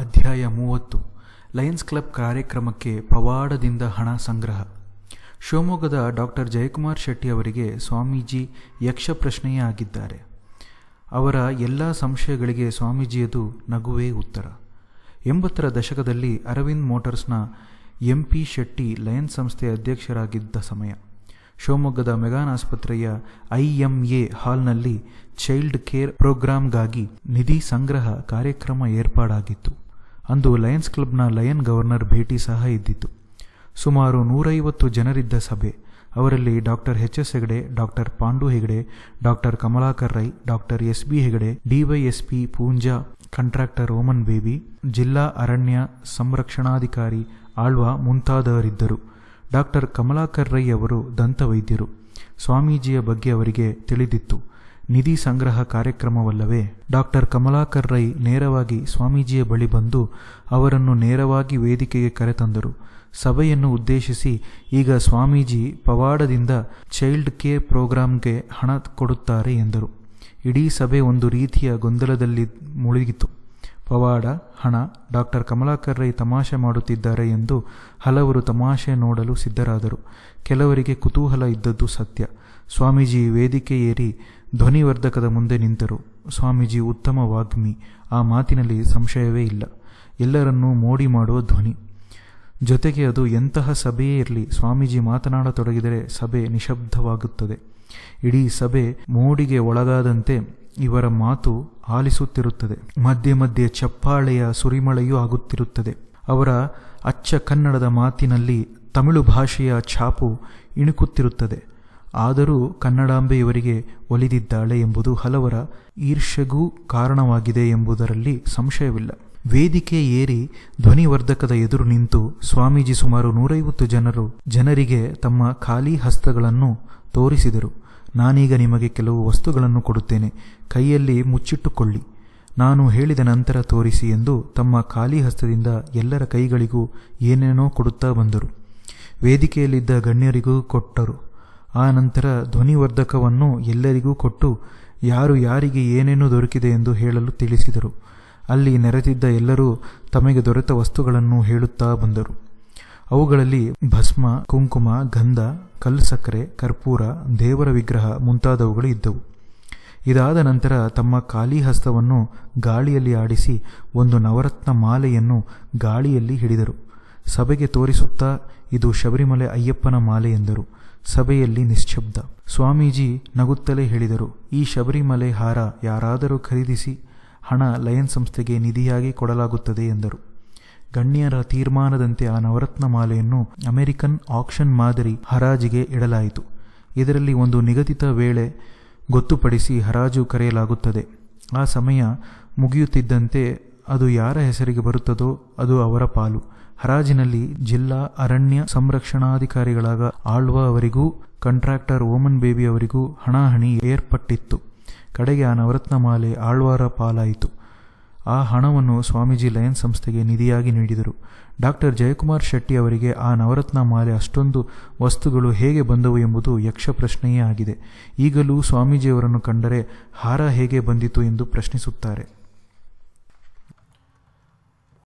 ಅಧ್ಯಾಯ ಮೂವತ್ತು Lions club ಕಾರ್ಯಕ್ರಮಕ್ಕೆ ಪವಾಡದಿಂದ ಹಣ ಸಂಗ್ರಹ ಶಿವಮೊಗ್ಗದ ಡಾಕ್ಟರ್ ಜಯಕುಮಾರ್ ಶೆಟ್ಟಿ ಅವರಿಗೆ ಸ್ವಾಮೀಜಿ ಯಕ್ಷ ಪ್ರಶ್ನೆಯೇ ಆಗಿದ್ದಾರೆ ಅವರ ಎಲ್ಲ ಸಂಶಯಗಳಿಗೆ ಸ್ವಾಮೀಜಿಯದು ನಗುವೇ ಉತ್ತರ ಎಂಬತ್ತರ ದಶಕದಲ್ಲಿ ಅರವಿಂದ್ ಮೋಟರ್ಸ್ನ ಎಂ ಪಿ ಶೆಟ್ಟಿ ಲಯನ್ಸ್ ಸಂಸ್ಥೆಯ ಅಧ್ಯಕ್ಷರಾಗಿದ್ದ ಸಮಯ ಶಿವಮೊಗ್ಗದ ಮೆಗಾನ್ ಆಸ್ಪತ್ರೆಯ ಐಎಂಎ ಹಾಲ್ನಲ್ಲಿ ಚೈಲ್ಡ್ ಕೇರ್ ಪ್ರೋಗ್ರಾಂಗಾಗಿ ನಿಧಿ ಸಂಗ್ರಹ ಕಾರ್ಯಕ್ರಮ ಏರ್ಪಾಡಾಗಿತ್ತು ಅಂದು ಲಯನ್ಸ್ ಕ್ಲಬ್ನ ಲಯನ್ ಗವರ್ನರ್ ಭೇಟಿ ಸಹ ಇದ್ದಿತು ಸುಮಾರು ನೂರೈವತ್ತು ಜನರಿದ್ದ ಸಭೆ ಅವರಲ್ಲಿ doctor H S Hegde doctor Pandu Hegde doctor Kamalakar Rai doctor S B Hegde DYSP Poonja contractor Oommen Baby ಜಿಲ್ಲಾ ಅರಣ್ಯ ಸಂರಕ್ಷಣಾಧಿಕಾರಿ ಆಳ್ವಾ ಮುಂತಾದವರಿದ್ದರು ಡಾಕ್ಟರ್ ಕಮಲಾಕರ್ ರೈ ಅವರು ದಂತವೈದ್ಯರು ಸ್ವಾಮೀಜಿಯ ಬಗ್ಗೆ ಅವರಿಗೆ ತಿಳಿದಿತ್ತು ನಿಧಿ ಸಂಗ್ರಹ ಕಾರ್ಯಕ್ರಮವಲ್ಲವೇ ಡಾಕ್ಟರ್ ಕಮಲಾಕರ್ ರೈ ನೇರವಾಗಿ ಸ್ವಾಮೀಜಿಯ ಬಳಿ ಬಂದು ಅವರನ್ನು ನೇರವಾಗಿ ವೇದಿಕೆಗೆ ಕರೆತಂದರು ಸಭೆಯನ್ನು ಉದ್ದೇಶಿಸಿ ಈಗ ಸ್ವಾಮೀಜಿ ಪವಾಡದಿಂದ ಚೈಲ್ಡ್ ಕೇರ್ ಪ್ರೋಗ್ರಾಂಗೆ ಹಣ ಕೊಡುತ್ತಾರೆ ಎಂದರು ಇಡೀ ಸಭೆ ಒಂದು ರೀತಿಯ ಗೊಂದಲದಲ್ಲಿ ಮುಳುಗಿತು ಪವಾಡ ಹಣ ಡಾಕ್ಟರ್ ಕಮಲಾಕರ್ ರೈ ತಮಾಷೆ ಮಾಡುತ್ತಿದ್ದಾರೆ ಎಂದು ಹಲವರು ತಮಾಷೆ ನೋಡಲು ಸಿದ್ಧರಾದರು ಕೆಲವರಿಗೆ ಕುತೂಹಲ ಇದ್ದದ್ದು ಸತ್ಯ ಸ್ವಾಮೀಜಿ ವೇದಿಕೆ ಏರಿ ಧ್ವನಿವರ್ಧಕದ ಮುಂದೆ ನಿಂತರು ಸ್ವಾಮೀಜಿ ಉತ್ತಮ ವಾಗ್ಮಿ ಆ ಮಾತಿನಲ್ಲಿ ಸಂಶಯವೇ ಇಲ್ಲ ಎಲ್ಲರನ್ನೂ ಮೋಡಿ ಮಾಡುವ ಧ್ವನಿ ಜೊತೆಗೆ ಅದು ಎಂತಹ ಸಭೆಯೇ ಇರಲಿ ಸ್ವಾಮೀಜಿ ಮಾತನಾಡತೊಡಗಿದರೆ ಸಭೆ ನಿಶಬ್ದವಾಗುತ್ತದೆ ಇಡೀ ಸಭೆ ಮೋಡಿಗೆ ಒಳಗಾದಂತೆ ಇವರ ಮಾತು ಆಲಿಸುತ್ತಿರುತ್ತದೆ ಮಧ್ಯೆ ಮಧ್ಯೆ ಚಪ್ಪಾಳೆಯ ಸುರಿಮಳೆಯೂ ಆಗುತ್ತಿರುತ್ತದೆ ಅವರ ಅಚ್ಚ ಕನ್ನಡದ ಮಾತಿನಲ್ಲಿ ತಮಿಳು ಭಾಷೆಯ ಛಾಪು ಇಣುಕುತ್ತಿರುತ್ತದೆ ಆದರೂ ಕನ್ನಡಾಂಬೆ ಇವರಿಗೆ ಒಲಿದಿದ್ದಾಳೆ ಎಂಬುದು ಹಲವರ ಈರ್ಷೆಗೂ ಕಾರಣವಾಗಿದೆ ಎಂಬುದರಲ್ಲಿ ಸಂಶಯವಿಲ್ಲ ವೇದಿಕೆ ಏರಿ ಧ್ವನಿವರ್ಧಕದ ಎದುರು ನಿಂತು ಸ್ವಾಮೀಜಿ ಸುಮಾರು ನೂರೈವತ್ತು ಜನರು ಜನರಿಗೆ ತಮ್ಮ ಖಾಲಿ ಹಸ್ತಗಳನ್ನು ತೋರಿಸಿದರು ನಾನೀಗ ನಿಮಗೆ ಕೆಲವು ವಸ್ತುಗಳನ್ನು ಕೊಡುತ್ತೇನೆ ಕೈಯಲ್ಲಿ ಮುಚ್ಚಿಟ್ಟುಕೊಳ್ಳಿ ನಾನು ಹೇಳಿದ ನಂತರ ತೋರಿಸಿ ಎಂದು ತಮ್ಮ ಖಾಲಿ ಹಸ್ತದಿಂದ ಎಲ್ಲರ ಕೈಗಳಿಗೂ ಏನೇನೋ ಕೊಡುತ್ತಾ ಬಂದರು ವೇದಿಕೆಯಲ್ಲಿದ್ದ ಗಣ್ಯರಿಗೂ ಕೊಟ್ಟರು ಆ ನಂತರ ಧ್ವನಿವರ್ಧಕವನ್ನು ಎಲ್ಲರಿಗೂ ಕೊಟ್ಟು ಯಾರು ಯಾರಿಗೆ ಏನೇನು ದೊರಕಿದೆ ಎಂದು ಹೇಳಲು ತಿಳಿಸಿದರು ಅಲ್ಲಿ ನೆರೆದಿದ್ದ ಎಲ್ಲರೂ ತಮಗೆ ದೊರೆತ ವಸ್ತುಗಳನ್ನು ಹೇಳುತ್ತಾ ಬಂದರು ಅವುಗಳಲ್ಲಿ ಭಸ್ಮ ಕುಂಕುಮ ಗಂಧ ಸಕ್ಕರೆ ಕರ್ಪೂರ ದೇವರ ವಿಗ್ರಹ ಮುಂತಾದವುಗಳು ಇದ್ದವು ಇದಾದ ನಂತರ ತಮ್ಮ ಖಾಲಿ ಹಸ್ತವನ್ನು ಗಾಳಿಯಲ್ಲಿ ಆಡಿಸಿ ಒಂದು ನವರತ್ನ ಮಾಲೆಯನ್ನು ಗಾಳಿಯಲ್ಲಿ ಹಿಡಿದರು ಸಭೆಗೆ ತೋರಿಸುತ್ತಾ ಇದು ಶಬರಿಮಲೆ ಅಯ್ಯಪ್ಪನ ಮಾಲೆ ಎಂದರು ಸಭೆಯಲ್ಲಿ ನಿಶ್ಶಬ್ದ ಸ್ವಾಮೀಜಿ ನಗುತ್ತಲೇ ಹೇಳಿದರು ಈ ಶಬರಿಮಲೆ ಹಾರ ಯಾರಾದರೂ ಖರೀದಿಸಿ ಹಣ ಲಯನ್ ಸಂಸ್ಥೆಗೆ ನಿಧಿಯಾಗಿ ಕೊಡಲಾಗುತ್ತದೆ ಎಂದರು ಗಣ್ಯರ ತೀರ್ಮಾನದಂತೆ ಆ ನವರತ್ನ ಮಾಲೆಯನ್ನು ಅಮೆರಿಕನ್ ಆಕ್ಷನ್ ಮಾದರಿ ಹರಾಜಿಗೆ ಇಡಲಾಯಿತು ಇದರಲ್ಲಿ ಒಂದು ನಿಗದಿತ ವೇಳೆ ಗೊತ್ತುಪಡಿಸಿ ಹರಾಜು ಕರೆಯಲಾಗುತ್ತದೆ ಆ ಸಮಯ ಮುಗಿಯುತ್ತಿದ್ದಂತೆ ಅದು ಯಾರ ಹೆಸರಿಗೆ ಬರುತ್ತದೋ ಅದು ಅವರ ಪಾಲು ಹರಾಜಿನಲ್ಲಿ ಜಿಲ್ಲಾ ಅರಣ್ಯ ಸಂರಕ್ಷಣಾಧಿಕಾರಿಗಳಾದ ಆಳ್ವ ಅವರಿಗೂ ಕಾಂಟ್ರಾಕ್ಟರ್ ಓಮನ್ ಬೇಬಿ ಅವರಿಗೂ ಹಣಾಹಣಿ ಏರ್ಪಟ್ಟಿತ್ತು ಕಡೆಗೆ ಆ ನವರತ್ನ ಮಾಲೆ ಆಳ್ವಾರ ಪಾಲಾಯಿತು ಆ ಹಣವನ್ನು ಸ್ವಾಮೀಜಿ ಲಯನ್ ಸಂಸ್ಥೆಗೆ ನಿಧಿಯಾಗಿ ನೀಡಿದರು ಡಾಕ್ಟರ್ ಜಯಕುಮಾರ್ ಶೆಟ್ಟಿ ಅವರಿಗೆ ಆ ನವರತ್ನ ಮಾಲೆ ಅಷ್ಟೊಂದು ವಸ್ತುಗಳು ಹೇಗೆ ಬಂದವು ಎಂಬುದು ಯಕ್ಷಪ್ರಶ್ನೆಯೇ ಆಗಿದೆ ಈಗಲೂ ಸ್ವಾಮೀಜಿಯವರನ್ನು ಕಂಡರೆ ಹಾರ ಹೇಗೆ ಬಂದಿತು ಎಂದು ಪ್ರಶ್ನಿಸುತ್ತಾರೆ